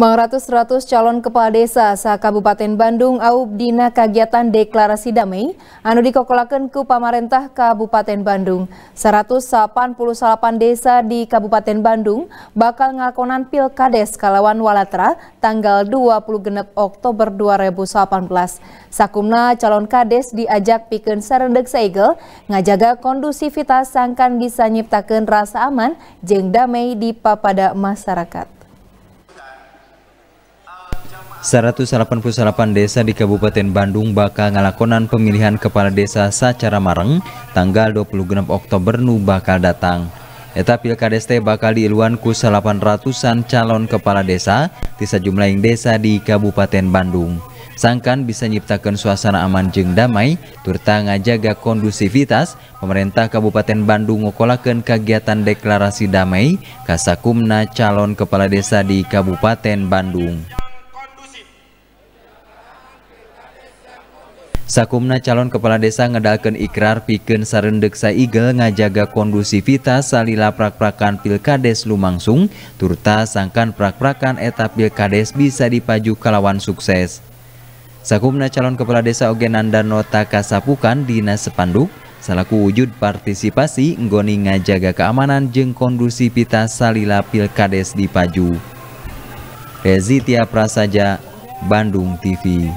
Mengratus-ratus calon kepala desa sa-Kabupaten Bandung aub dina kegiatan deklarasi damai anu dikokolakeun ku pamarentah Kabupaten Bandung. 188 desa di Kabupaten Bandung bakal ngakonan Pilkades kalawan Walatra tanggal 26 Oktober 2018. Sakumna calon kades diajak pikeun serendek saegel ngajaga kondusivitas sangkan bisa nyiptakeun rasa aman jeng damai di papada masyarakat. 188 desa di Kabupaten Bandung bakal ngalakonan pemilihan kepala desa secara mareng tanggal 26 Oktober nu bakal datang. Eta pilkades teh bakal diiluan ku 800-an calon kepala desa di sejumlah desa di Kabupaten Bandung. Sangkan bisa nyiptakan suasana aman jeng damai, turta ngajaga kondusivitas, pemerintah Kabupaten Bandung ngokolakan kegiatan deklarasi damai kasakumna calon kepala desa di Kabupaten Bandung. Sakumna calon kepala desa ngedalkan ikrar piken sarendek saigel ngajaga kondusivitas salila prak-prakan pilkades lumangsung, turta sangkan prak-prakan etap pilkades bisa dipaju kalawan sukses. Sakumna calon kepala desa Ogenanda Nota Kasapukan Dina Sepanduk, salaku wujud partisipasi nggoni ngajaga keamanan jeng kondusivitas salila pilkades dipaju. Rezitia Prasaja, Bandung TV